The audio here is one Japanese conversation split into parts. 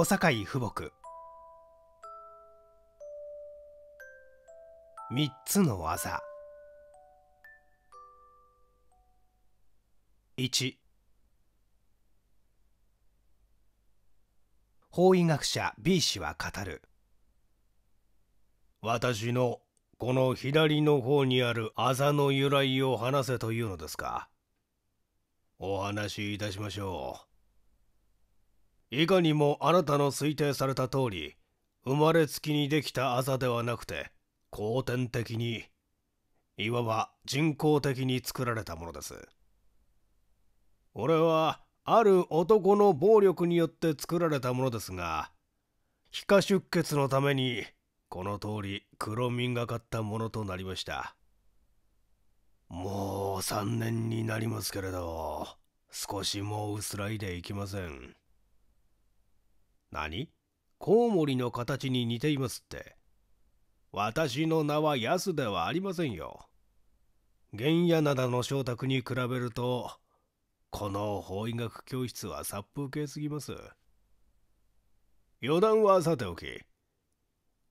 小坂井父母三つの技一法医学者 B 氏は語る私のこの左の方にあるあざの由来を話せというのですかお話しいたしましょういかにもあなたの推定された通り生まれつきにできたあざではなくて後天的にいわば人工的に作られたものです俺はある男の暴力によって作られたものですが皮下出血のためにこの通り黒みがかったものとなりましたもう3年になりますけれど少しもう薄らいでいきません何コウモリの形に似ていますって。私の名はヤスではありませんよ。玄野灘の翔太に比べると、この法医学教室は殺風景すぎます。余談はさておき、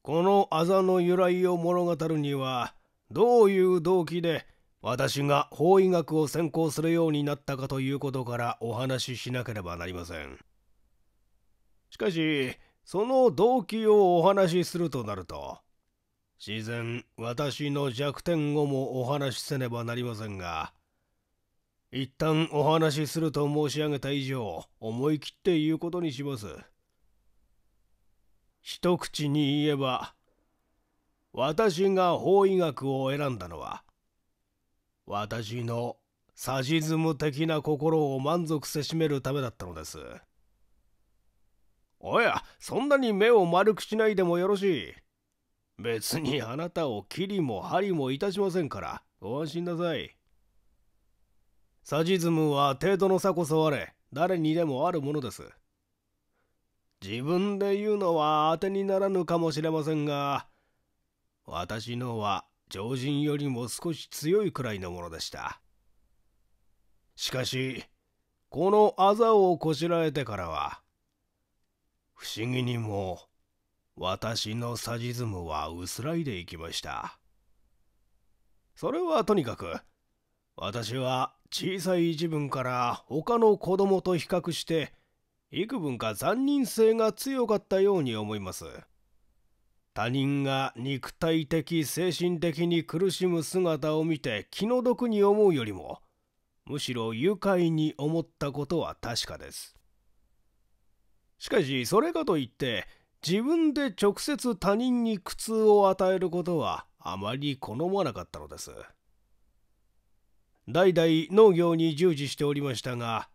このあざの由来を物語るには、どういう動機で私が法医学を専攻するようになったかということからお話ししなければなりません。しかしその動機をお話しするとなると自然私の弱点をもお話しせねばなりませんが一旦お話しすると申し上げた以上思い切って言うことにします一口に言えば私が法医学を選んだのは私のサジズム的な心を満足せしめるためだったのですおやそんなに目を丸くしないでもよろしい別にあなたをりも針もいたしませんからご安心なさいサジズムは程度の差こそあれ誰にでもあるものです自分で言うのは当てにならぬかもしれませんが私のは常人よりも少し強いくらいのものでしたしかしこのあざをこしらえてからは不思議にも私のサジズムは薄らいでいきましたそれはとにかく私は小さい自分から他の子供と比較して幾分か残忍性が強かったように思います他人が肉体的精神的に苦しむ姿を見て気の毒に思うよりもむしろ愉快に思ったことは確かですしかしそれかといって自分で直接他人に苦痛を与えることはあまり好まなかったのです代々農業に従事しておりましたが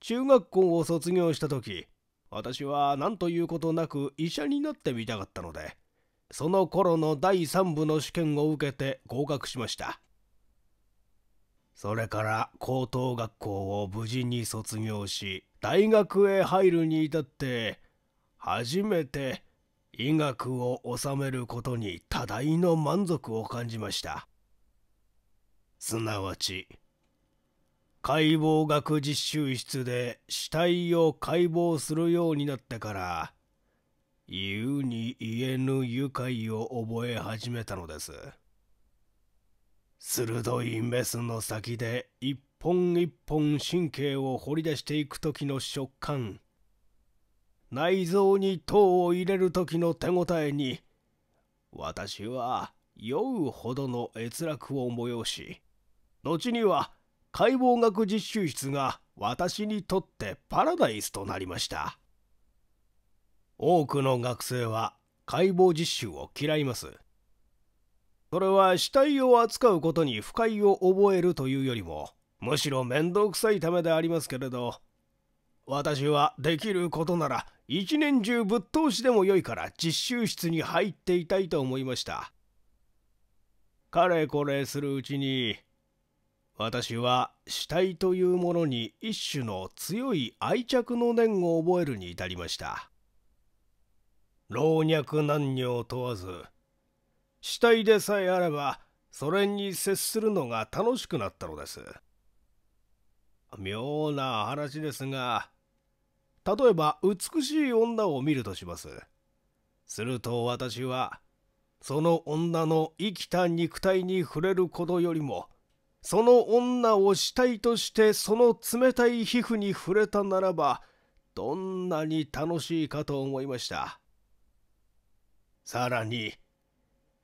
中学校を卒業した時私は何ということなく医者になってみたかったのでその頃の第3部の試験を受けて合格しましたそれから高等学校を無事に卒業し大学へ入るに至って初めて医学を修めることに多大の満足を感じましたすなわち解剖学実習室で死体を解剖するようになってから言うに言えぬ愉快を覚え始めたのです。鋭いメスの先で一本一本神経を掘り出していく時の食感内臓に糖を入れる時の手応えに私は酔うほどの閲楽を催し後には解剖学実習室が私にとってパラダイスとなりました多くの学生は解剖実習を嫌いますそれは死体を扱うことに不快を覚えるというよりもむしろ面倒くさいためでありますけれど私はできることなら一年中ぶっ通しでもよいから実習室に入っていたいと思いましたかれこれするうちに私は死体というものに一種の強い愛着の念を覚えるに至りました老若男女を問わず死体でさえあればそれに接するのが楽しくなったのです妙な話ですが例えば美しい女を見るとしますすると私はその女の生きた肉体に触れることよりもその女を死体としてその冷たい皮膚に触れたならばどんなに楽しいかと思いましたさらに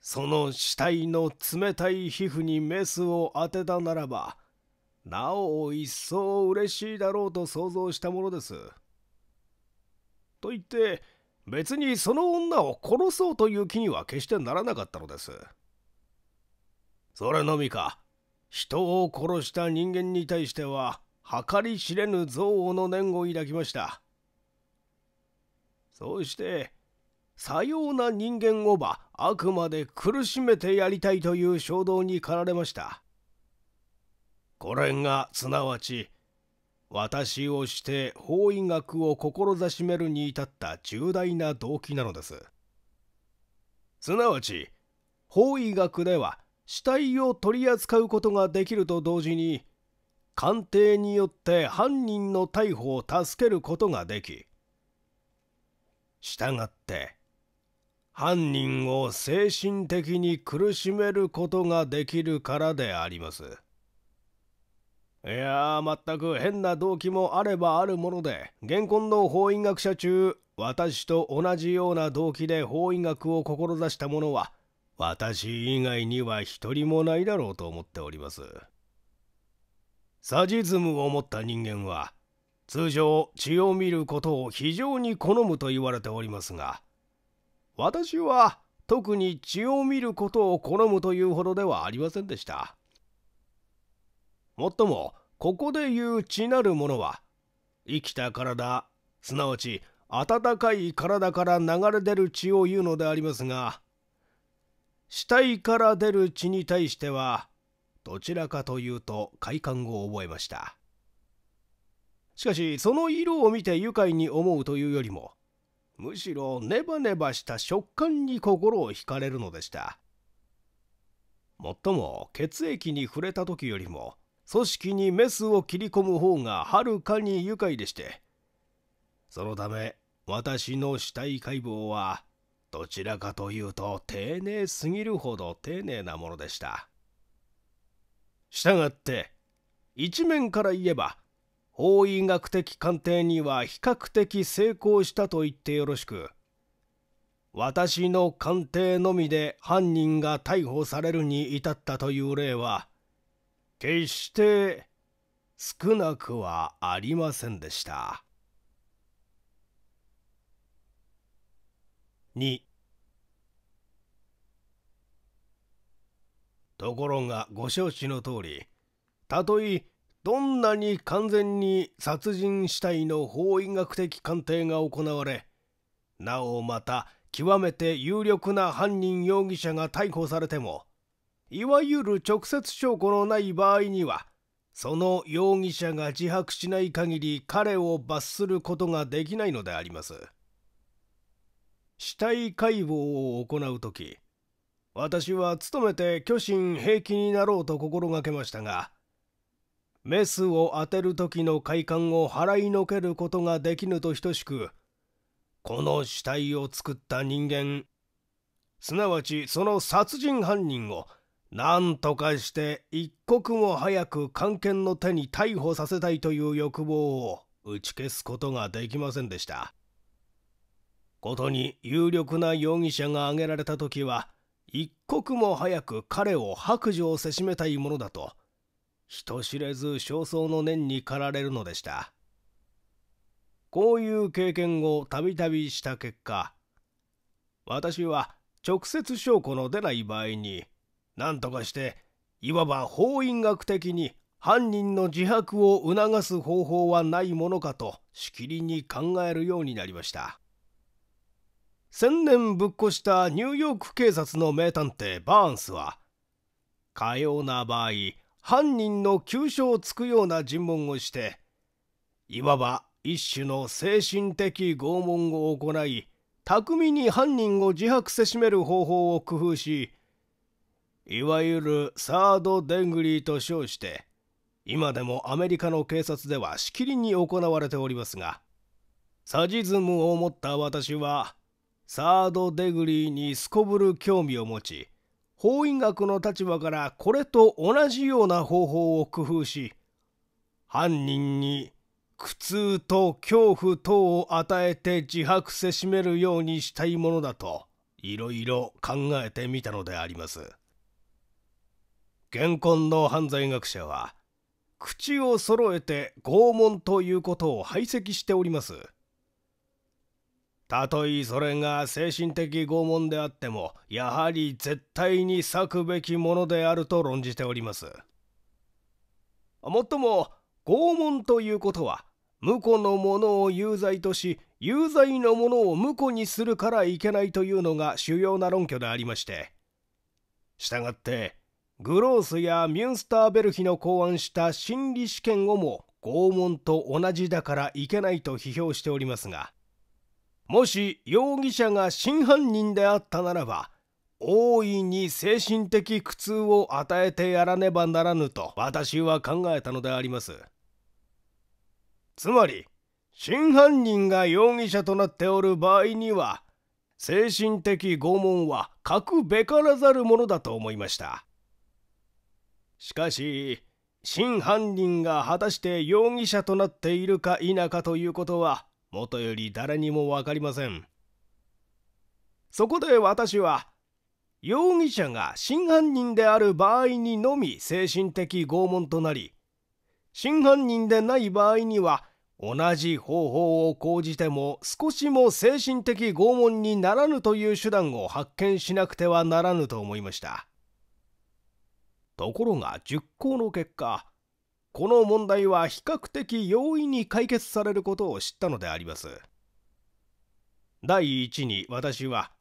その死体の冷たい皮膚にメスを当てたならばなお一層嬉しいだろうと想像したものです。と言って別にその女を殺そうという気には決してならなかったのです。それのみか人を殺した人間に対しては計り知れぬ憎悪の念を抱きました。そうしてさような人間をばあくまで苦しめてやりたいという衝動に駆られましたこれがすなわち私をして法医学を志めるに至った重大な動機なのですすなわち法医学では死体を取り扱うことができると同時に鑑定によって犯人の逮捕を助けることができしたがって犯人を精神的に苦しめることができるからであります。いやー、全く変な動機もあればあるもので、現今の法医学者中、私と同じような動機で法医学を志した者は、私以外には一人もないだろうと思っております。サジズムを持った人間は、通常血を見ることを非常に好むと言われておりますが、私は特に血を見ることを好むというほどではありませんでした。もっともここで言う血なるものは生きた体すなわち温かい体から流れ出る血を言うのでありますが死体から出る血に対してはどちらかというと快感を覚えましたしかしその色を見て愉快に思うというよりもむしろネバネバした食感に心を惹かれるのでしたもっとも血液に触れた時よりも組織にメスを切り込む方がはるかに愉快でしてそのため私の死体解剖はどちらかというと丁寧すぎるほど丁寧なものでしたしたがって一面から言えば法医学的鑑定には比較的成功したと言ってよろしく私の鑑定のみで犯人が逮捕されるに至ったという例は決して少なくはありませんでした2ところがご承知の通りたとえどんなに完全に殺人死体の法医学的鑑定が行われなおまた極めて有力な犯人容疑者が逮捕されてもいわゆる直接証拠のない場合にはその容疑者が自白しない限り彼を罰することができないのであります死体解剖を行う時私は努めて虚心平気になろうと心がけましたがメスを当てる時の快感を払いのけることができぬと等しくこの死体を作った人間すなわちその殺人犯人を何とかして一刻も早く官憲の手に逮捕させたいという欲望を打ち消すことができませんでしたことに有力な容疑者が挙げられた時は一刻も早く彼を白状せしめたいものだと人知れず焦燥の念に駆られるのでしたこういう経験をたびたびした結果私は直接証拠の出ない場合に何とかしていわば法医学的に犯人の自白を促す方法はないものかとしきりに考えるようになりました先年ぶっ越したニューヨーク警察の名探偵バーンスはかような場合犯人の急所をつくような尋問をしていわば一種の精神的拷問を行い巧みに犯人を自白せしめる方法を工夫しいわゆるサード・デングリーと称して今でもアメリカの警察ではしきりに行われておりますがサジズムを持った私はサード・デグリーにすこぶる興味を持ち法医学の立場からこれと同じような方法を工夫し犯人に苦痛と恐怖等を与えて自白せしめるようにしたいものだといろいろ考えてみたのであります現今の犯罪学者は口を揃えて拷問ということを排斥しておりますたとえそれが精神的拷問であってもやはり絶対に裂くべきものであると論じておりますもっとも拷問ということは無辜のものを有罪とし有罪のものを無辜にするからいけないというのが主要な論拠でありまして従ってグロースやミュンスターベルヒの考案した心理試験をも拷問と同じだからいけないと批評しておりますがもし容疑者が真犯人であったならば大いに精神的苦痛を与えてやらねばならぬと私は考えたのでありますつまり真犯人が容疑者となっておる場合には精神的拷問は書くべからざるものだと思いましたしかし真犯人が果たして容疑者となっているか否かということはもとより誰にも分かりませんそこで私は容疑者が真犯人である場合にのみ精神的拷問となり真犯人でない場合には同じ方法を講じても少しも精神的拷問にならぬという手段を発見しなくてはならぬと思いましたところが実行の結果この問題は比較的容易に解決されることを知ったのであります。第一に私は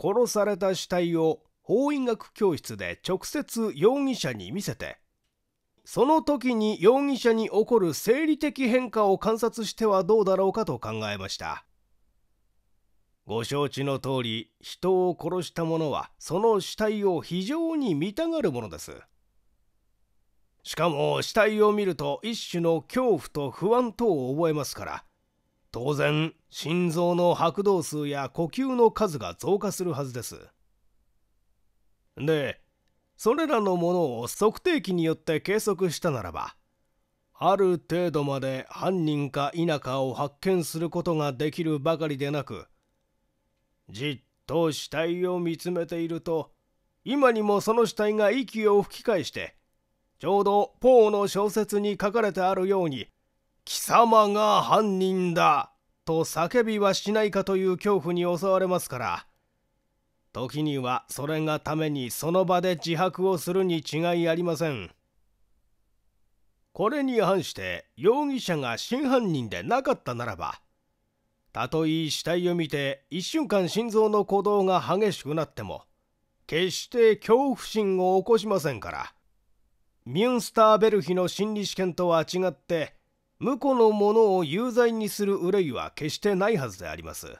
殺された死体を法医学教室で直接容疑者に見せてその時に容疑者に起こる生理的変化を観察してはどうだろうかと考えましたご承知の通り人を殺した者はその死体を非常に見たがるものですしかも死体を見ると一種の恐怖と不安等を覚えますから当然心臓の拍動数や呼吸の数が増加するはずですでそれらのものを測定器によって計測したならばある程度まで犯人か否かを発見することができるばかりでなくじっと死体を見つめていると今にもその死体が息を吹き返してちょうどポーの小説に書かれてあるように「貴様が犯人だ」と叫びはしないかという恐怖に襲われますから時にはそれがためにその場で自白をするに違いありませんこれに反して容疑者が真犯人でなかったならばたとえ死体を見て1瞬間心臓の鼓動が激しくなっても決して恐怖心を起こしませんからミュンスターベルヒの心理試験とは違って婿のものを有罪にする憂いは決してないはずであります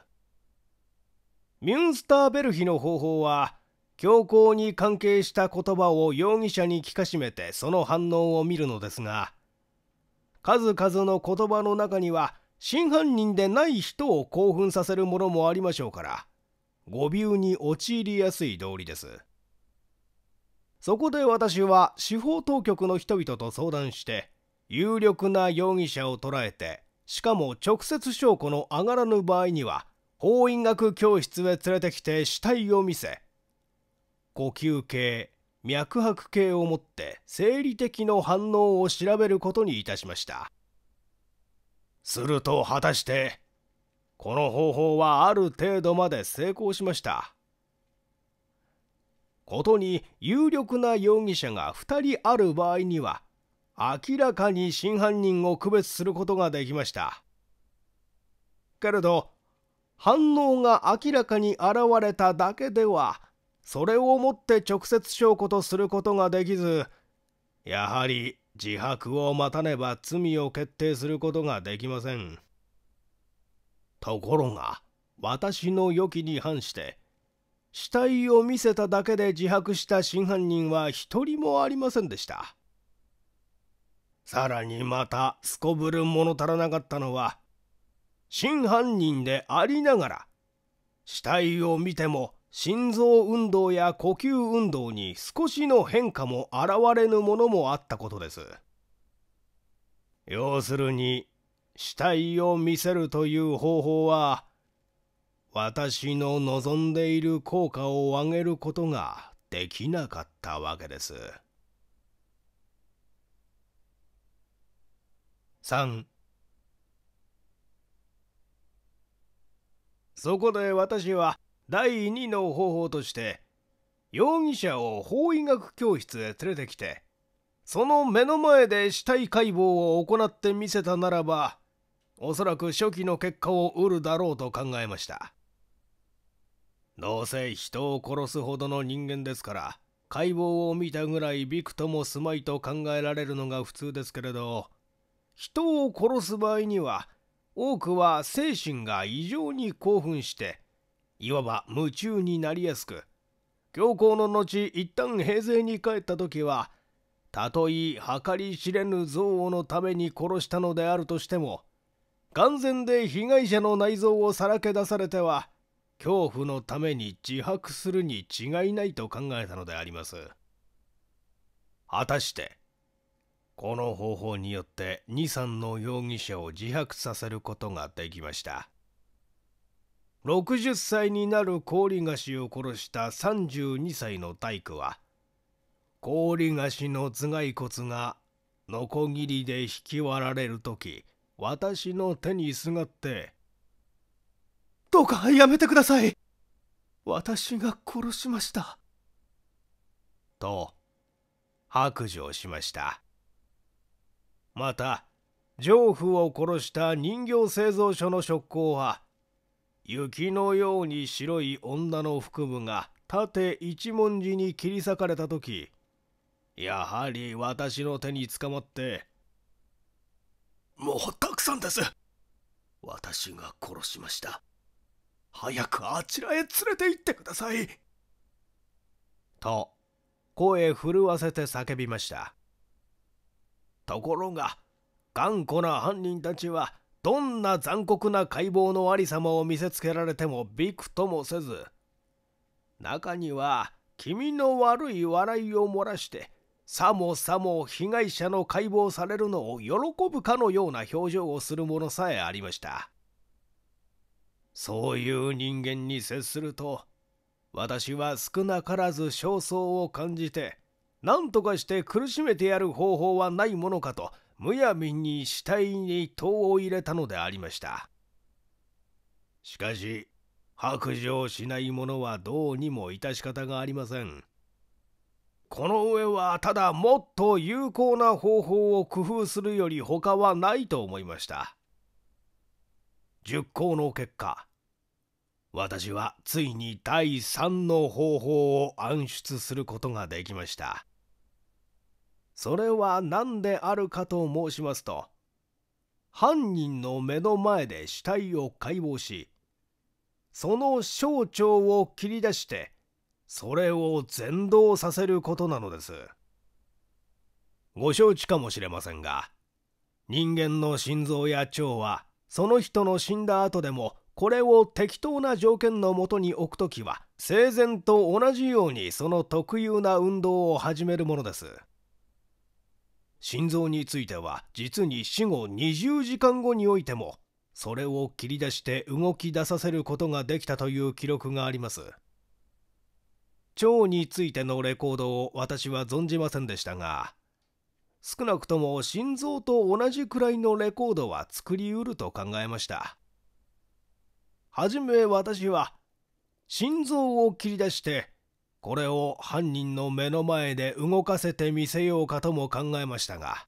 ミュンスターベルヒの方法は強行に関係した言葉を容疑者に聞かしめてその反応を見るのですが数々の言葉の中には真犯人でない人を興奮させるものもありましょうから誤謬に陥りやすい道理ですそこで私は司法当局の人々と相談して有力な容疑者を捕らえてしかも直接証拠の上がらぬ場合には法医学教室へ連れてきて死体を見せ呼吸系脈拍系をもって生理的の反応を調べることにいたしましたすると果たしてこの方法はある程度まで成功しましたことに有力な容疑者が2人ある場合には明らかに真犯人を区別することができましたけれど反応が明らかに現れただけではそれをもって直接証拠とすることができずやはり自白を待たねば罪を決定することができませんところが私の予期に反して死体を見せただけで自白した真犯人は一人もありませんでしたさらにまたすこぶる物足らなかったのは真犯人でありながら死体を見ても心臓運動や呼吸運動に少しの変化も現れぬものもあったことです要するに死体を見せるという方法は私の望んでいる効果を上げることができなかったわけです。3そこで私は第2の方法として容疑者を法医学教室へ連れてきてその目の前で死体解剖を行ってみせたならばおそらく初期の結果を得るだろうと考えましたどうせ人を殺すほどの人間ですから、解剖を見たぐらいびくともすまいと考えられるのが普通ですけれど、人を殺す場合には、多くは精神が異常に興奮して、いわば夢中になりやすく、強行の後一旦平静に帰った時は、たとえ計り知れぬ憎悪のために殺したのであるとしても、眼前で被害者の内臓をさらけ出されては、恐怖のために自白するに違いないと考えたのであります果たしてこの方法によって2 3の容疑者を自白させることができました60歳になる氷菓子を殺した32歳の大工は氷菓子の頭蓋骨がノコギリで引き割られる時私の手にすがってどうかやめてください私が殺しましたと白状しましたまた上夫を殺した人形製造所の職工は雪のように白い女の腹部が縦一文字に切り裂かれた時やはり私の手につかまってもうたくさんです私が殺しました早くあちらへ連れて行ってください。と、声震わせて叫びました。ところが、頑固な犯人たちは、どんな残酷な解剖のありさまを見せつけられてもびくともせず、中には、気味の悪い笑いを漏らして、さもさも被害者の解剖されるのを喜ぶかのような表情をする者さえありました。そういう人間に接すると私は少なからず焦燥を感じて何とかして苦しめてやる方法はないものかとむやみに死体に刀を入れたのでありましたしかし白状しない者はどうにも致し方がありませんこの上はただもっと有効な方法を工夫するより他はないと思いました熟考の結果私はついに第3の方法を暗出することができましたそれは何であるかと申しますと犯人の目の前で死体を解剖しその小腸を切り出してそれを全動させることなのですご承知かもしれませんが人間の心臓や腸はその人の死んだ後でもこれを適当な条件のもとに置くときは生前と同じようにその特有な運動を始めるものです心臓については実に死後20時間後においてもそれを切り出して動き出させることができたという記録があります腸についてのレコードを私は存じませんでしたが少なくとも心臓と同じくらいのレコードは作りうると考えました。はじめ私は、心臓を切り出して、これを犯人の目の前で動かせてみせようかとも考えましたが、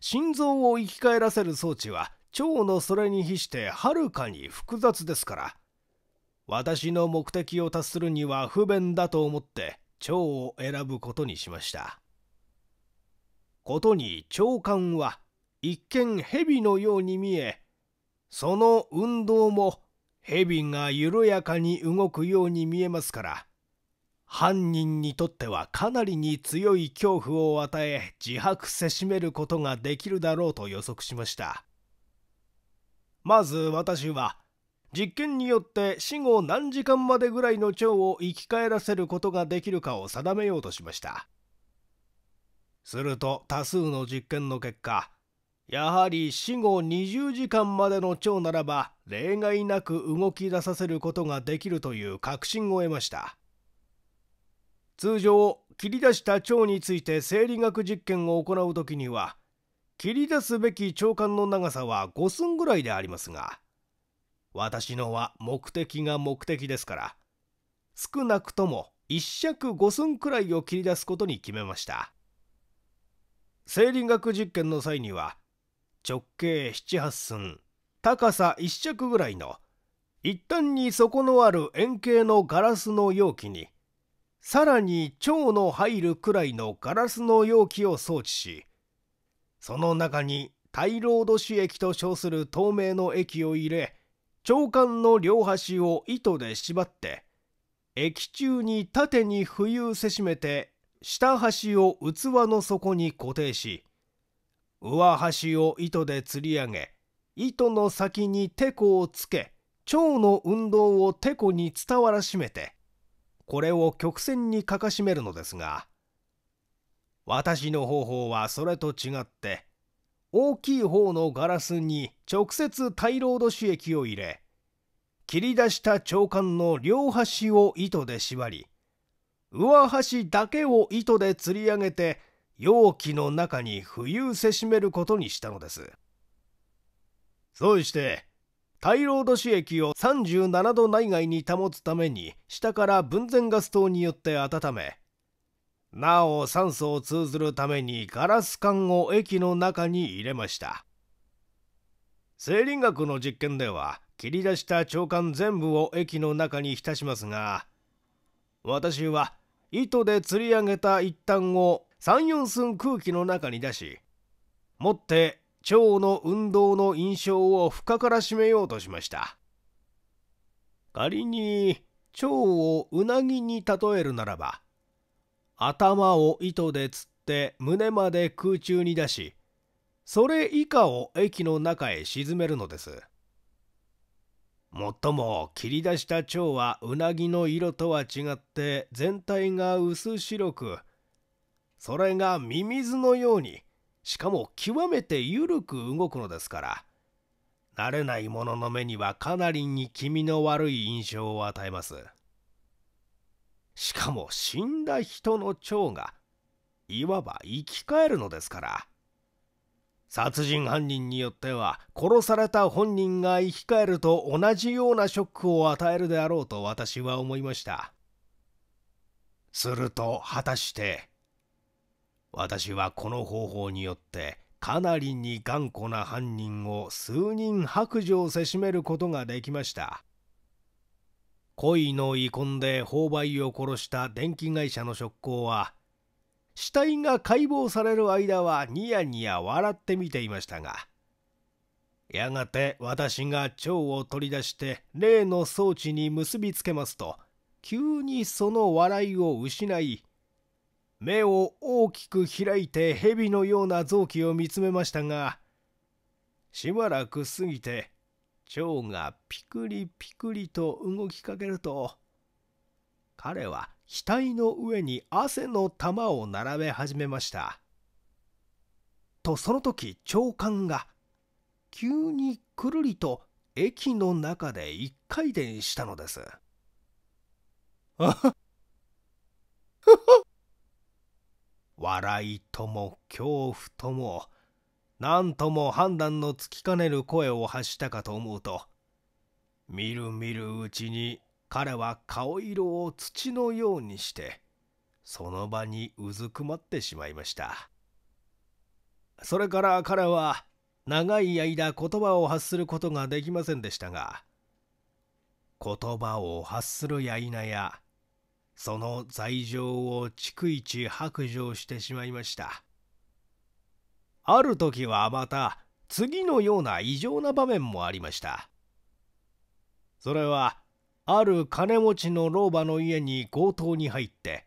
心臓を生き返らせる装置は腸のそれに比してはるかに複雑ですから、私の目的を達するには不便だと思って腸を選ぶことにしました。ことに長官は一見蛇のように見えその運動も蛇が緩やかに動くように見えますから犯人にとってはかなりに強い恐怖を与え自白せしめることができるだろうと予測しましたまず私は実験によって死後何時間までぐらいの腸を生き返らせることができるかを定めようとしましたすると多数の実験の結果やはり死後20時間までの腸ならば例外なく動き出させることができるという確信を得ました通常切り出した腸について生理学実験を行う時には切り出すべき腸管の長さは5寸ぐらいでありますが私のは目的が目的ですから少なくとも1尺5寸くらいを切り出すことに決めました生理学実験の際には直径78寸高さ1尺ぐらいの一旦に底のある円形のガラスの容器にさらに腸の入るくらいのガラスの容器を装置しその中に大ロード脂液と称する透明の液を入れ腸管の両端を糸で縛って液中に縦に浮遊せしめて下端を器の底に固定し上端を糸で吊り上げ糸の先にてこをつけ腸の運動をてこに伝わらしめてこれを曲線にかかしめるのですが私の方法はそれと違って大きい方のガラスに直接タイロード刺液を入れ切り出した腸管の両端を糸で縛り上端だけを糸で釣り上げて容器の中に浮遊せしめることにしたのですそうして大ード子液を37度内外に保つために下から分前ガス灯によって温めなお酸素を通ずるためにガラス管を液の中に入れました生理学の実験では切り出した腸管全部を液の中に浸しますが私は糸で釣り上げた一端を34寸空気の中に出し持って腸の運動の印象を深からしめようとしました仮に腸をうなぎに例えるならば頭を糸で釣って胸まで空中に出しそれ以下を液の中へ沈めるのですもっとも切り出した蝶はうなぎの色とは違って全体が薄白くそれがミミズのようにしかも極めて緩く動くのですから慣れない者の目にはかなりに気味の悪い印象を与えますしかも死んだ人の蝶がいわば生き返るのですから殺人犯人によっては殺された本人が生き返ると同じようなショックを与えるであろうと私は思いましたすると果たして私はこの方法によってかなりに頑固な犯人を数人白状せしめることができました恋の遺恨で購買を殺した電気会社の職工は死体が解剖される間はニヤニヤ笑って見ていましたが、やがて私が蝶を取り出して例の装置に結びつけますと、急にその笑いを失い、目を大きく開いて蛇のような臓器を見つめましたが、しばらく過ぎて、蝶がピクリピクリと動きかけると、彼は額の上に汗の玉を並べ始めました。とその時長官が急にくるりと駅の中で一回転したのです。笑いとも恐怖とも何とも判断のつきかねる声を発したかと思うとみるみるうちに彼は顔色を土のようにしてその場にうずくまってしまいましたそれから彼は長い間言葉を発することができませんでしたが言葉を発するや否やその罪状を逐一白状してしまいましたある時はまた次のような異常な場面もありましたそれはある金持ちの老婆の家に強盗に入って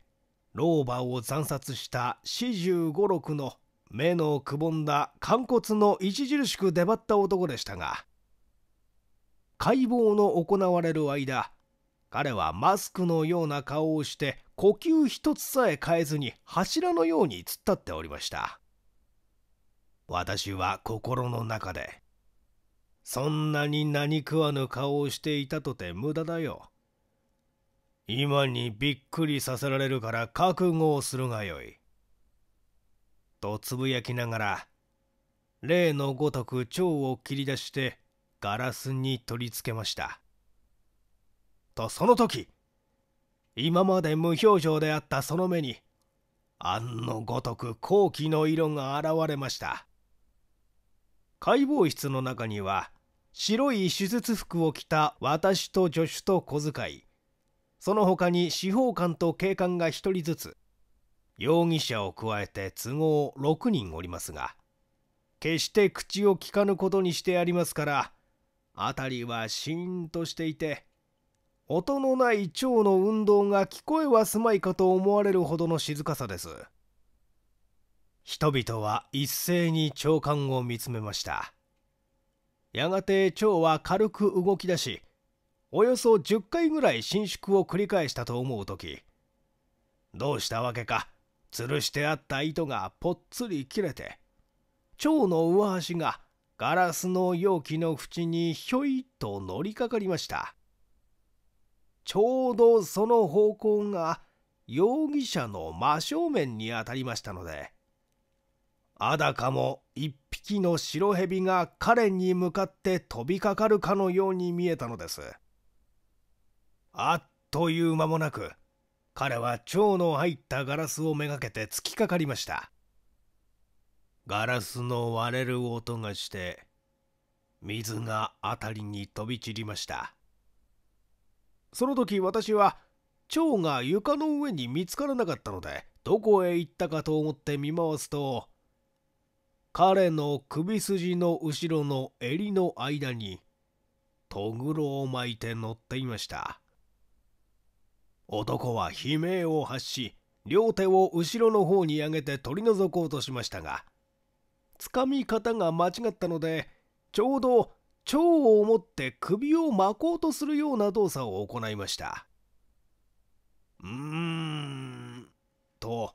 老婆を惨殺した四十五六の目のくぼんだ肝骨の著しく出張った男でしたが解剖の行われる間彼はマスクのような顔をして呼吸一つさえ変えずに柱のように突っ立っておりました私は心の中でそんなに何食わぬ顔をしていたとて無駄だよ。今にびっくりさせられるから覚悟をするがよい。とつぶやきながら、例のごとく蝶を切り出してガラスに取り付けました。とその時、今まで無表情であったその目に、案のごとく好奇の色が現れました。解剖室の中には白い手術服を着た私と助手と小遣いその他に司法官と警官が1人ずつ容疑者を加えて都合6人おりますが決して口を利かぬことにしてありますから辺りはシーンとしていて音のない蝶の運動が聞こえはすまいかと思われるほどの静かさです人々は一斉に長官を見つめましたやがて腸は軽く動き出しおよそ10回ぐらい伸縮を繰り返したと思う時どうしたわけか吊るしてあった糸がぽっつり切れて蝶の上端がガラスの容器の縁にひょいっと乗りかかりましたちょうどその方向が容疑者の真正面にあたりましたのであだかも一匹の白蛇が彼に向かって飛びかかるかのように見えたのですあっという間もなく彼は蝶の入ったガラスをめがけて突きかかりましたガラスの割れる音がして水が辺りに飛び散りましたその時私は蝶が床の上に見つからなかったのでどこへ行ったかと思って見回すと彼の首筋の後ろの襟の間にトグロを巻いて乗っていました男は悲鳴を発し両手を後ろの方に上げて取り除こうとしましたがつかみ方が間違ったのでちょうど蝶を持って首を巻こうとするような動作を行いましたうーんと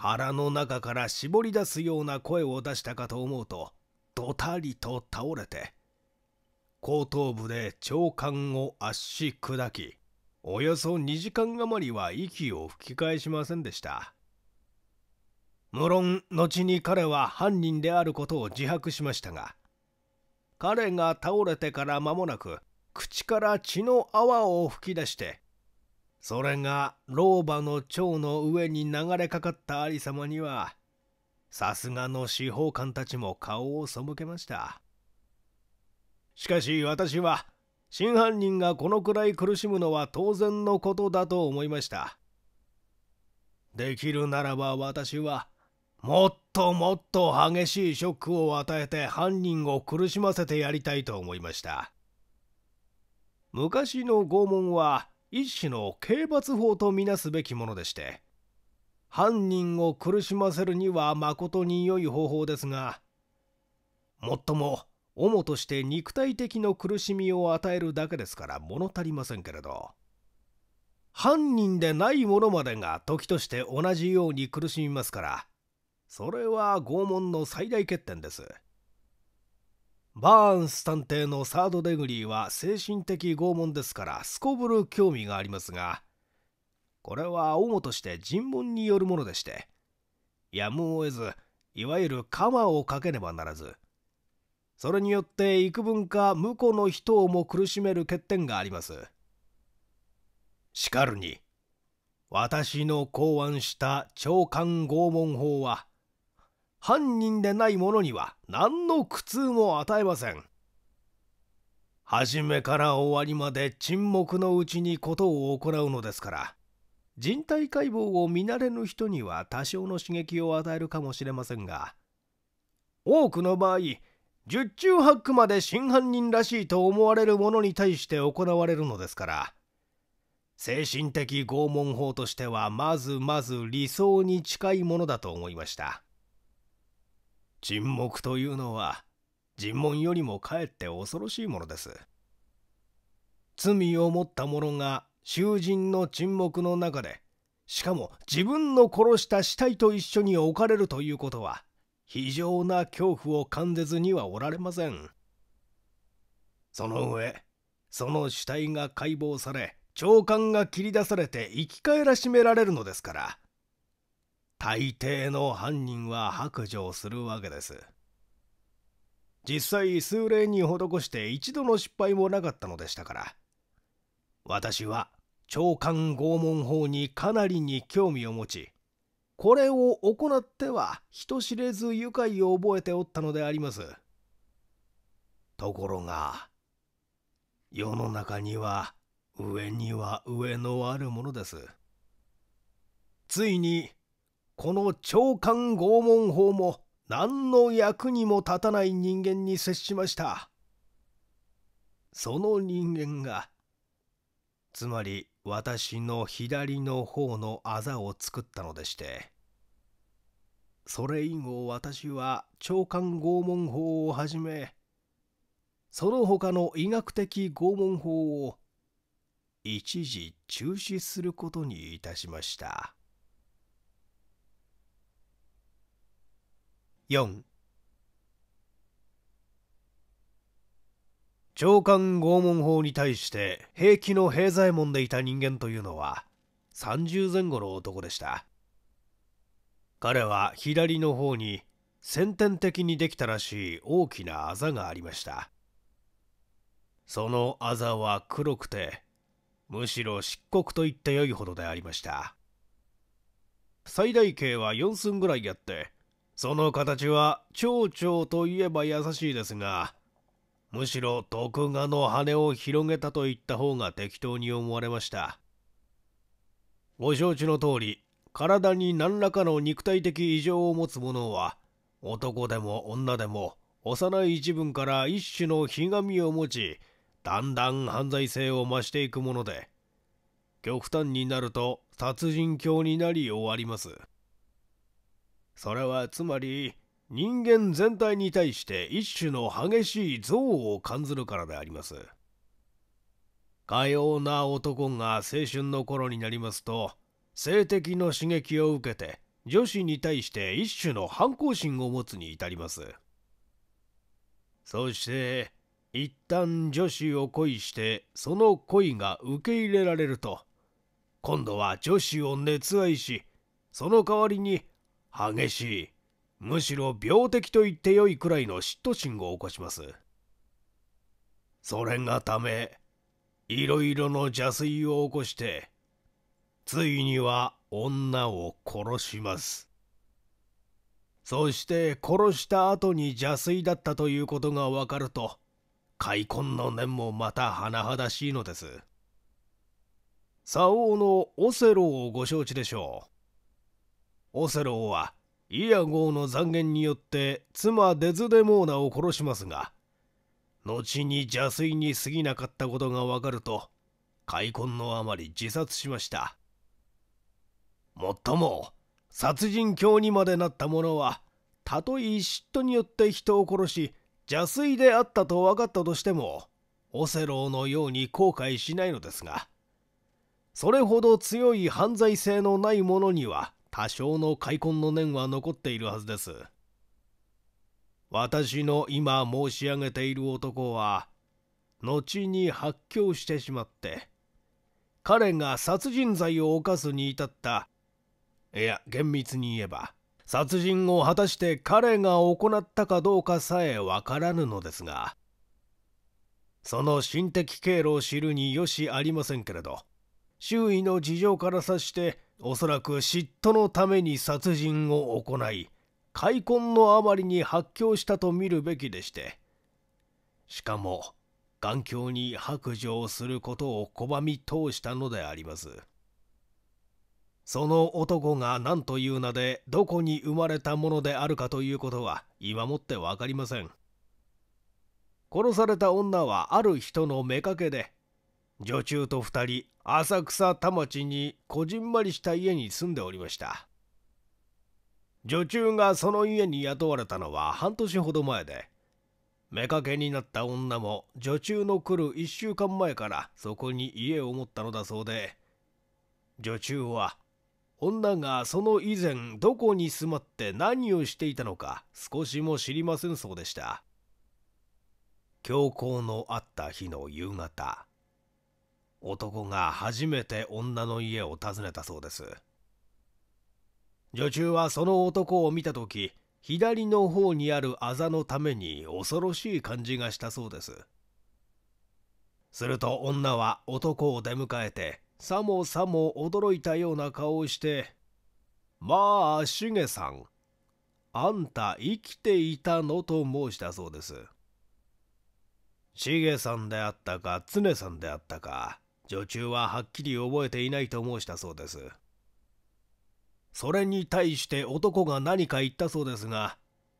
腹の中から絞り出すような声を出したかと思うとどたりと倒れて後頭部で長官を圧し砕きおよそ2時間余りは息を吹き返しませんでした無論後に彼は犯人であることを自白しましたが彼が倒れてから間もなく口から血の泡を吹き出してそれが老婆の蝶の上に流れかかった有様にはさすがの司法官たちも顔を背けましたしかし私は真犯人がこのくらい苦しむのは当然のことだと思いましたできるならば私はもっともっと激しいショックを与えて犯人を苦しませてやりたいと思いました昔の拷問は一種の刑罰法とみなすべきものでして犯人を苦しませるには誠に良い方法ですがもっとも主として肉体的の苦しみを与えるだけですから物足りませんけれど犯人でないものまでが時として同じように苦しみますからそれは拷問の最大欠点です。バーンス探偵のサードデグリーは精神的拷問ですからすこぶる興味がありますがこれは主として尋問によるものでしてやむを得ずいわゆる鎌をかけねばならずそれによって幾分か婿の人をも苦しめる欠点がありますしかるに私の考案した長官拷問法は犯人でない者には何の苦痛も与えません初めから終わりまで沈黙のうちに事を行うのですから人体解剖を見慣れぬ人には多少の刺激を与えるかもしれませんが多くの場合十中八九まで真犯人らしいと思われるものに対して行われるのですから精神的拷問法としてはまずまず理想に近いものだと思いました。沈黙というのは尋問よりもかえって恐ろしいものです罪を持った者が囚人の沈黙の中でしかも自分の殺した死体と一緒に置かれるということは非常な恐怖を感じずにはおられませんその上その死体が解剖され長官が切り出されて生き返らしめられるのですから大抵の犯人は白状するわけです実際数例に施して一度の失敗もなかったのでしたから私は長官拷問法にかなりに興味を持ちこれを行っては人知れず愉快を覚えておったのでありますところが世の中には上には上のあるものですついにこの長官拷問法も何の役にも立たない人間に接しましたその人間がつまり私の左の方のあざを作ったのでしてそれ以後私は長官拷問法をはじめその他の医学的拷問法を一時中止することにいたしました。4長官拷問法に対して平気の平左衛門でいた人間というのは30前後の男でした彼は左の方に先天的にできたらしい大きなあざがありましたそのあざは黒くてむしろ漆黒と言ってよいほどでありました最大刑は4寸ぐらいあってその形は蝶々といえば優しいですが、むしろ徳川の羽を広げたと言った方が適当に思われました。ご承知の通り、体に何らかの肉体的異常を持つ者は、男でも女でも幼い一分から一種のひがみを持ち、だんだん犯罪性を増していくもので、極端になると殺人狂になり終わります。それはつまり人間全体に対して一種の激しい憎悪を感ずるからであります。かような男が青春の頃になりますと性的の刺激を受けて女子に対して一種の反抗心を持つに至りますそして一旦女子を恋してその恋が受け入れられると今度は女子を熱愛しその代わりに激しいむしろ病的と言ってよいくらいの嫉妬心を起こしますそれがためいろいろの邪推を起こしてついには女を殺しますそして殺した後に邪推だったということがわかると開墾の念もまた甚だしいのです。サオのオセロをご承知でしょう。オセローはイアゴーの残言によって妻デズデモーナを殺しますが後に邪推に過ぎなかったことがわかると開墾のあまり自殺しましたもっとも殺人狂にまでなった者はたとえ嫉妬によって人を殺し邪推であったと分かったとしてもオセローのように後悔しないのですがそれほど強い犯罪性のない者には多少の開墾の念は残っているはずです。私の今申し上げている男は、後に発狂してしまって、彼が殺人罪を犯すに至った、いや、厳密に言えば、殺人を果たして彼が行ったかどうかさえわからぬのですが、その心的経路を知るによしありませんけれど、周囲の事情から察して、おそらく嫉妬のために殺人を行い開墾のあまりに発狂したと見るべきでしてしかも眼鏡に白状することを拒み通したのでありますその男が何という名でどこに生まれたものであるかということは今もって分かりません殺された女はある人の妾で女中と2人浅草田町にこじんまりした家に住んでおりました女中がその家に雇われたのは半年ほど前で妾になった女も女中の来る1週間前からそこに家を持ったのだそうで女中は女がその以前どこに住まって何をしていたのか少しも知りませんそうでした教皇のあった日の夕方男が初めて女の家を訪ねたそうです女中はその男を見た時左の方にあるあざのために恐ろしい感じがしたそうですすると女は男を出迎えてさもさも驚いたような顔をして「まあしげさんあんた生きていたの?」と申したそうですしげさんであったか常さんであったか女中ははっきり覚えていないと申したそうですそれに対して男が何か言ったそうですが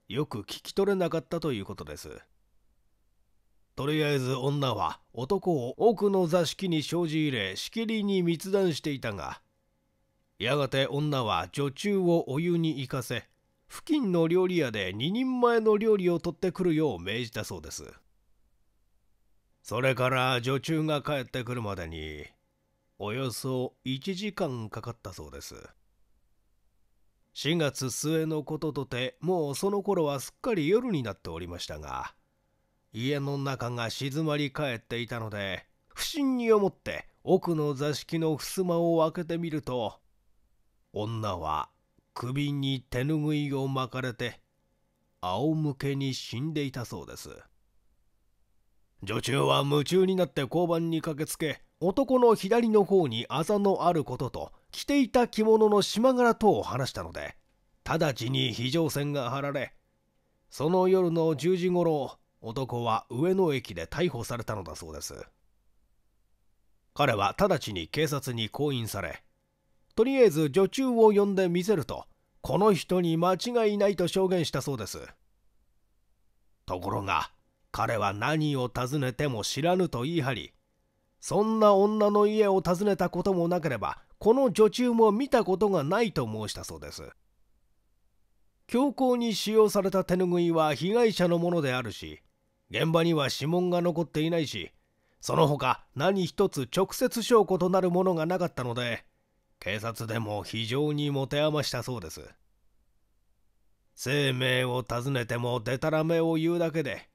よく聞き取れなかったということですとりあえず女は男を奥の座敷に生じ入れしきりに密談していたがやがて女は女中をお湯に行かせ付近の料理屋で2人前の料理を取ってくるよう命じたそうですそれから女中が帰ってくるまでにおよそ1時間かかったそうです4月末のこととてもうその頃はすっかり夜になっておりましたが家の中が静まり返っていたので不審に思って奥の座敷の襖を開けてみると女は首に手ぬぐいを巻かれて仰向けに死んでいたそうです女中は夢中になって交番に駆けつけ男の左の方にあざのあることと着ていた着物の縞柄とを話したので直ちに非常線が張られその夜の10時ごろ男は上野駅で逮捕されたのだそうです彼は直ちに警察に拘印されとりあえず女中を呼んでみせるとこの人に間違いないと証言したそうですところが彼は何を尋ねても知らぬと言い張りそんな女の家を訪ねたこともなければこの女中も見たことがないと申したそうです強行に使用された手拭いは被害者のものであるし現場には指紋が残っていないしその他何一つ直接証拠となるものがなかったので警察でも非常に持て余したそうです生命を尋ねてもでたらめを言うだけで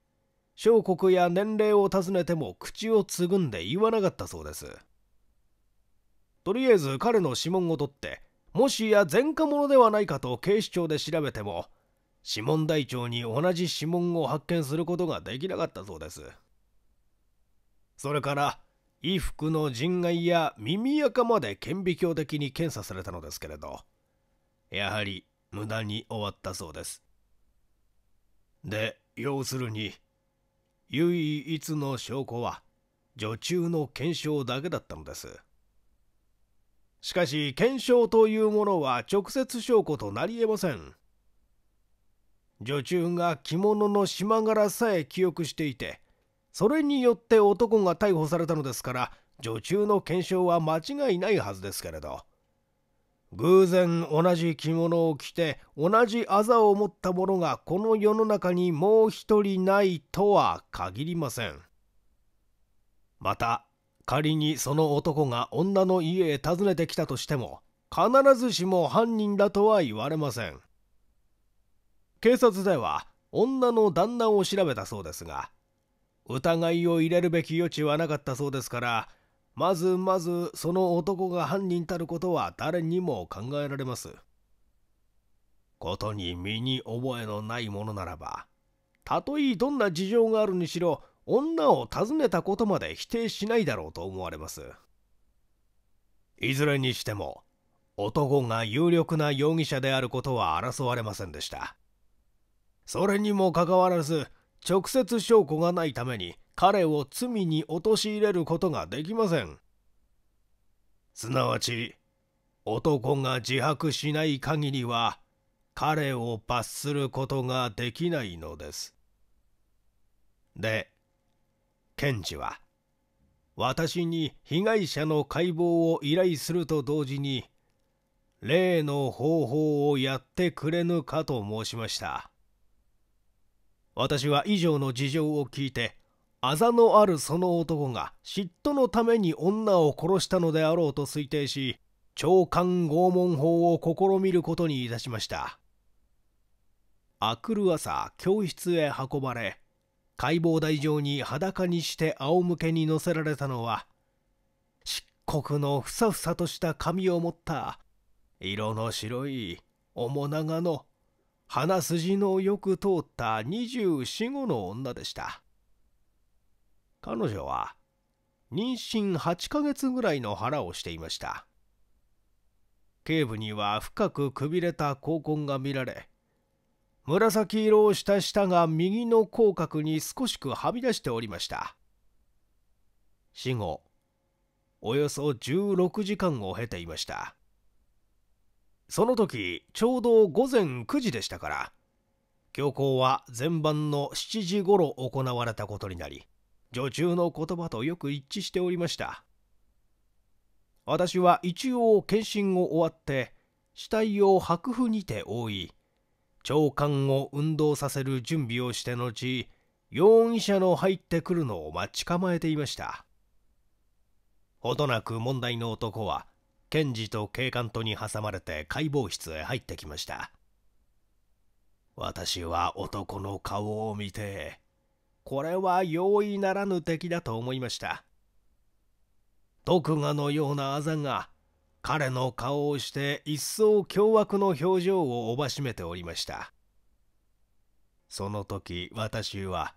小国や年齢を尋ねても口をつぐんで言わなかったそうですとりあえず彼の指紋を取ってもしや前科者ではないかと警視庁で調べても指紋台帳に同じ指紋を発見することができなかったそうですそれから衣服の人外や耳垢まで顕微鏡的に検査されたのですけれどやはり無駄に終わったそうですで要するに唯一の証拠は女中の検証だけだったのですしかし検証というものは直接証拠となりえません女中が着物の縞柄さえ記憶していてそれによって男が逮捕されたのですから女中の検証は間違いないはずですけれど偶然同じ着物を着て同じあざを持った者がこの世の中にもう一人ないとは限りませんまた仮にその男が女の家へ訪ねてきたとしても必ずしも犯人だとは言われません警察では女の旦那を調べたそうですが疑いを入れるべき余地はなかったそうですからまずまずその男が犯人たることは誰にも考えられますことに身に覚えのないものならばたとえどんな事情があるにしろ女を訪ねたことまで否定しないだろうと思われますいずれにしても男が有力な容疑者であることは争われませんでしたそれにもかかわらず直接証拠がないために彼を罪に陥れることができませんすなわち男が自白しない限りは彼を罰することができないのですで検事は私に被害者の解剖を依頼すると同時に例の方法をやってくれぬかと申しました私は以上の事情を聞いてあざのあるその男が嫉妬のために女を殺したのであろうと推定し長官拷問法を試みることにいたしましたあくる朝教室へ運ばれ解剖台上に裸にして仰向けに乗せられたのは漆黒のふさふさとした髪を持った色の白い面長の鼻筋のよく通った2 4 5の女でした彼女は妊娠8ヶ月ぐらいの腹をしていました頸部には深くくびれた口根が見られ紫色をした舌が右の口角に少しくはみ出しておりました死後およそ16時間を経ていましたその時ちょうど午前9時でしたから教皇は前晩の7時ごろ行われたことになり女中の言葉とよく一致しておりました私は一応検診を終わって死体を白布にて覆い長官を運動させる準備をして後容疑者の入ってくるのを待ち構えていましたほどなく問題の男は検事と警官とに挟まれて解剖室へ入ってきました私は男の顔を見てこれは容易ならぬ敵だと思いました徳賀のようなあざが彼の顔をして一層凶悪の表情をおばしめておりましたその時私は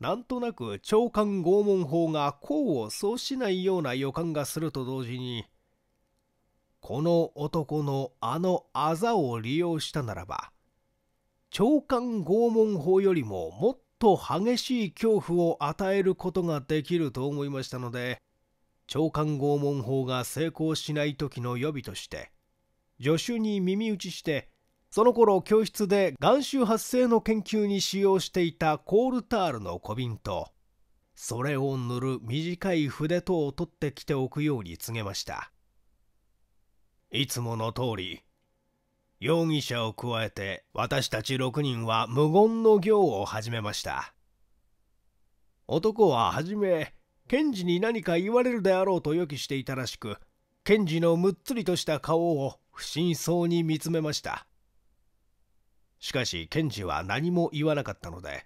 なんとなく長官拷問法が功を奏しないような予感がすると同時にこの男のあのあざを利用したならば長官拷問法よりももっと激しい恐怖を与えることができると思いましたので長官拷問法が成功しない時の予備として助手に耳打ちしてその頃教室で眼臭発生の研究に使用していたコールタールの小瓶とそれを塗る短い筆等を取ってきておくように告げましたいつもの通り容疑者を加えて私たち6人は無言の行を始めました男は初め検事に何か言われるであろうと予期していたらしく検事のむっつりとした顔を不審そうに見つめましたしかし検事は何も言わなかったので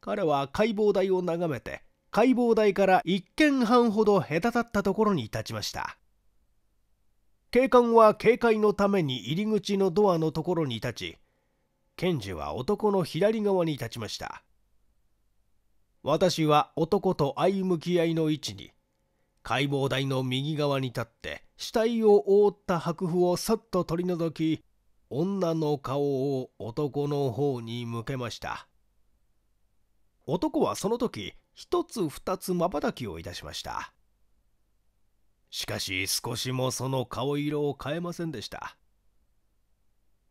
彼は解剖台を眺めて解剖台から1軒半ほど隔たったところに立ちました警官は警戒のために入り口のドアのところに立ち検事は男の左側に立ちました私は男と相向き合いの位置に解剖台の右側に立って死体を覆った白布をさっと取り除き女の顔を男の方に向けました男はその時一つ二つまばたきをいたしましたしかし少しもその顔色を変えませんでした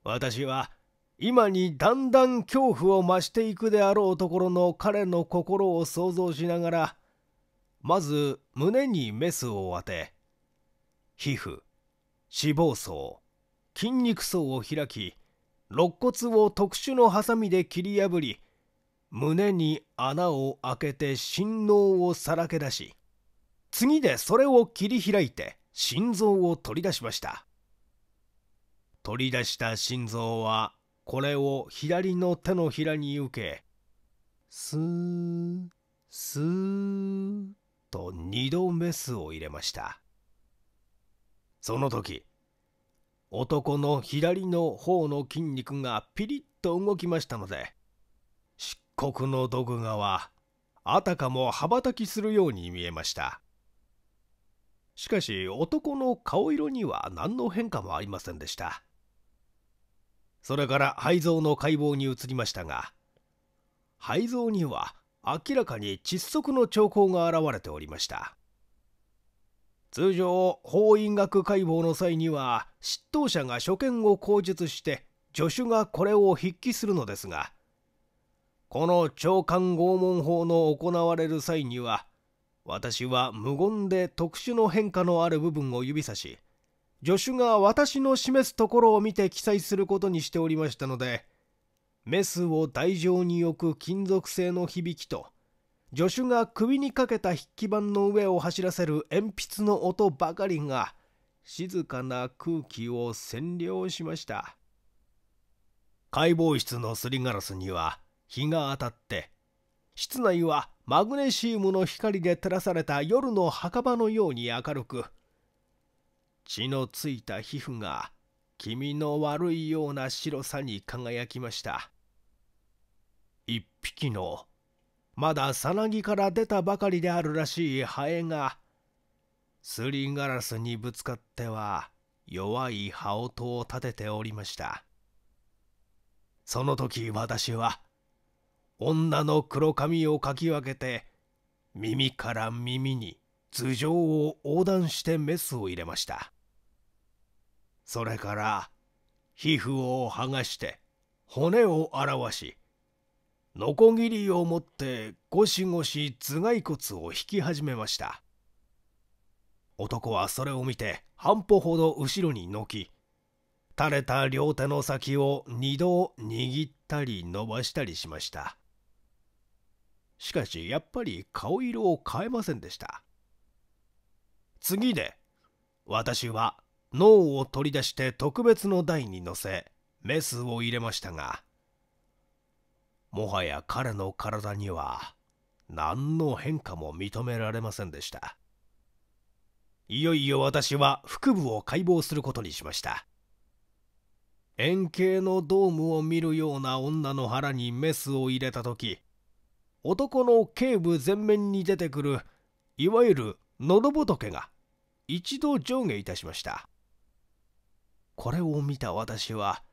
私は今にだんだん恐怖を増していくであろうところの彼の心を想像しながらまず胸にメスを当て皮膚脂肪層筋肉層を開き肋骨を特殊のハサミで切り破り胸に穴を開けて心嚢をさらけ出し次でそれを切り開いて心臓を取り出しました取り出した心臓はこれを左の手のひらに受けスースーと二度メスを入れましたその時男の左の方の筋肉がピリッと動きましたので漆黒の毒牙はあたかも羽ばたきするように見えましたしかし男の顔色には何の変化もありませんでしたそれから肺臓の解剖に移りましたが肺臓には明らかに窒息の兆候が現れておりました通常法医学解剖の際には執刀者が所見を口述して助手がこれを筆記するのですがこの長官拷問法の行われる際には私は無言で特殊の変化のある部分を指さし助手が私の示すところを見て記載することにしておりましたのでメスを台上に置く金属製の響きと助手が首にかけた筆記板の上を走らせる鉛筆の音ばかりが静かな空気を占領しました解剖室のすりガラスには日が当たって室内はマグネシウムの光で照らされた夜の墓場のように明るく血のついた皮膚が気味の悪いような白さに輝きました一匹のまださなぎから出たばかりであるらしいハエがすりガラスにぶつかっては弱い羽音を立てておりましたその時私は女の黒髪をかき分けて耳から耳に頭上を横断してメスを入れましたそれから皮膚を剥がして骨を表しノコギリを持ってゴシゴシ頭蓋骨を引き始めました男はそれを見て半歩ほど後ろにのき垂れた両手の先を2度握ったり伸ばしたりしましたしかしやっぱり顔色を変えませんでした次で私は脳を取り出して特別の台に乗せメスを入れましたがもはや彼の体には何の変化も認められませんでしたいよいよ私は腹部を解剖することにしました円形のドームを見るような女の腹にメスを入れた時男の頸部前面に出てくるいわゆる喉仏が一度上下いたしましたこれを見た私は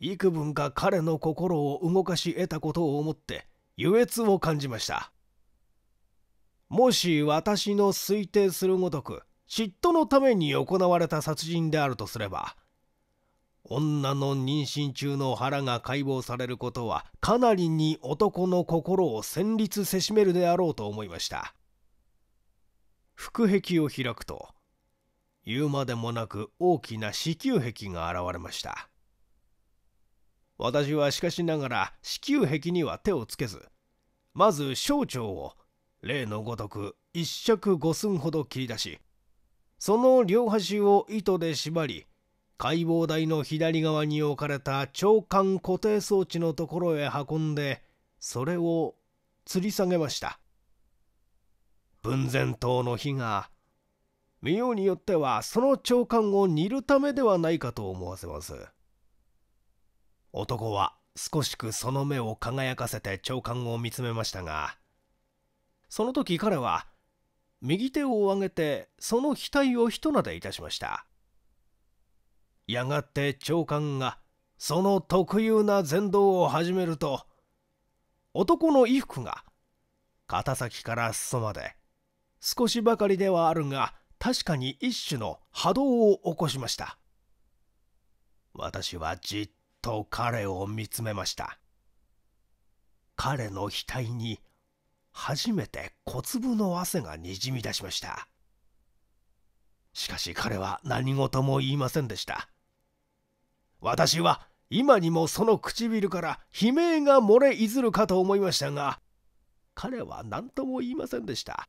幾分か彼の心を動かし得たことを思って愉悦を感じましたもし私の推定するごとく嫉妬のために行われた殺人であるとすれば女の妊娠中の腹が解剖されることはかなりに男の心を戦慄せしめるであろうと思いました腹壁を開くと言うまでもなく大きな子宮壁が現れました私はしかしながら子宮壁には手をつけずまず小腸を例のごとく一尺五寸ほど切り出しその両端を糸で縛り解剖台の左側に置かれた長官固定装置のところへ運んでそれを吊り下げました文前島の火が見ようによってはその長官を煮るためではないかと思わせます男は少しくその目を輝かせて長官を見つめましたがその時彼は右手を上げてその額をひとなでいたしましたやがて長官がその特有な禅道を始めると男の衣服が肩先から裾まで少しばかりではあるが確かに一種の波動を起こしました私はじっと彼を見つめました彼の額に初めて小粒の汗がにじみ出しましたしかし彼は何事も言いませんでした私は今にもその唇から悲鳴が漏れいずるかと思いましたが彼は何とも言いませんでした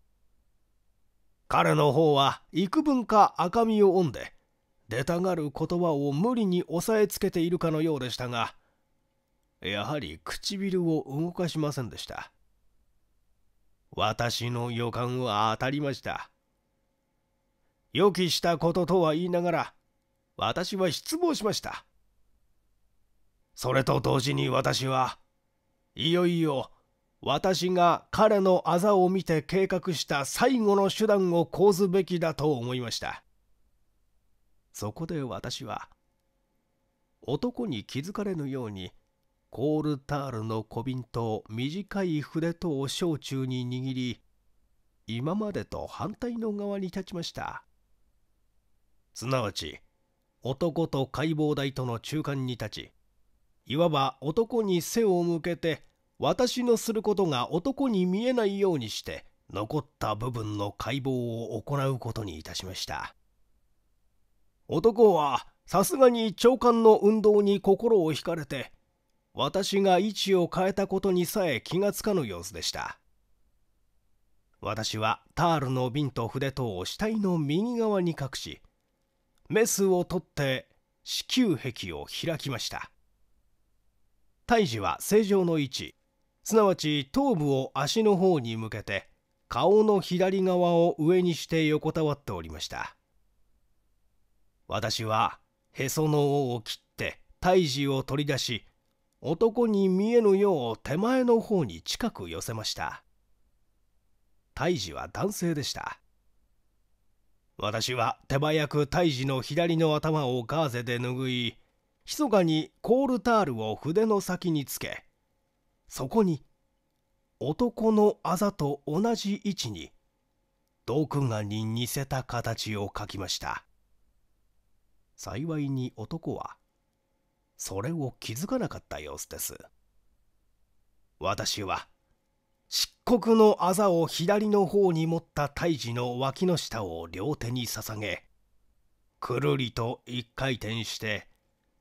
彼の方は幾分か赤みを帯んで出たがる言葉を無理に押さえつけているかのようでしたがやはり唇を動かしませんでした私の予感は当たりました予期したこととは言いながら私は失望しましたそれと同時に私はいよいよ私が彼のあざを見て計画した最後の手段を講ずべきだと思いましたそこで私は男に気づかれぬようにコールタールの小瓶と短い筆とを焼酎に握り今までと反対の側に立ちましたすなわち男と解剖台との中間に立ちいわば男に背を向けて私のすることが男に見えないようにして残った部分の解剖を行うことにいたしました男はさすがに長官の運動に心を惹かれて私が位置を変えたことにさえ気がつかぬ様子でした私はタールの瓶と筆とを死体の右側に隠しメスを取って子宮壁を開きました胎児は正常の位置すなわち頭部を足の方に向けて顔の左側を上にして横たわっておりました私はへその緒を切って胎児を取り出し男に見えぬよう手前の方に近く寄せました胎児は男性でした私は手早く胎児の左の頭をガーゼで拭い密かにコールタールを筆の先につけそこに男のあざと同じ位置に毒がに似せた形を描きました幸いに男はそれを気づかなかった様子です私は漆黒のあざを左の方に持った胎児の脇の下を両手に捧げくるりと一回転して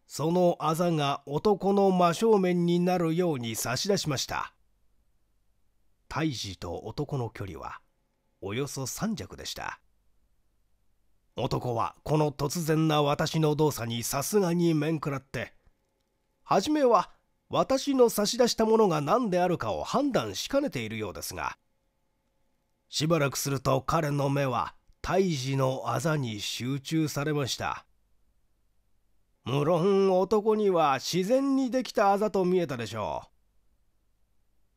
そのあざが男の真正面になるように差し出しました胎児と男の距離はおよそ3尺でした男はこの突然な私の動作にさすがに面食らって初めは私の差し出したものが何であるかを判断しかねているようですがしばらくすると彼の目は胎児のあざに集中されました無論男には自然にできたあざと見えたでしょう。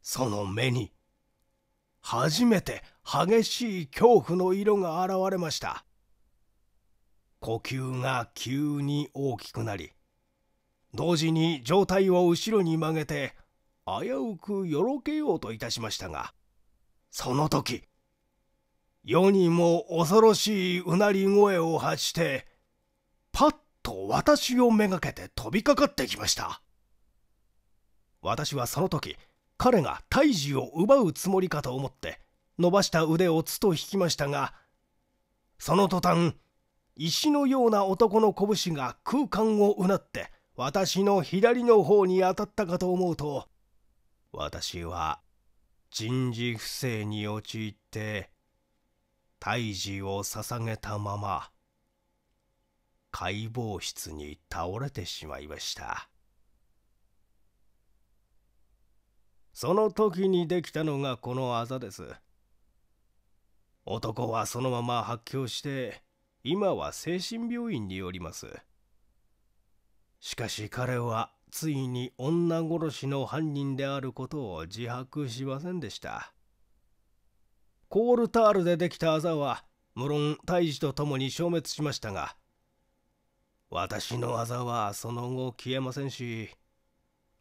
その目に、初めて激しい恐怖の色が現れました。呼吸が急に大きくなり、同時に上体を後ろに曲げて、危うくよろけようといたしましたが、その時、世にも恐ろしいうなり声を発して、パッと私をめがけて飛びかかってきました私はその時彼が胎児を奪うつもりかと思って伸ばした腕をつと引きましたがその途端石のような男の拳が空間をうなって私の左の方に当たったかと思うと私は人事不正に陥って胎児を捧げたまま解剖室に倒れてしまいましたその時にできたのがこのあざです男はそのまま発狂して今は精神病院におりますしかし彼はついに女殺しの犯人であることを自白しませんでしたコールタールでできたあざは無論胎児と共に消滅しましたが私の技はその後消えませんし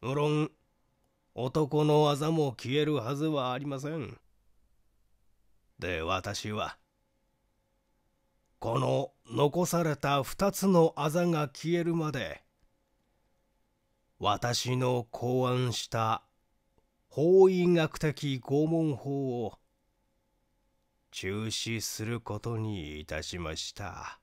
無論男の技も消えるはずはありませんで私はこの残された2つのあざが消えるまで私の考案した法医学的拷問法を中止することにいたしました。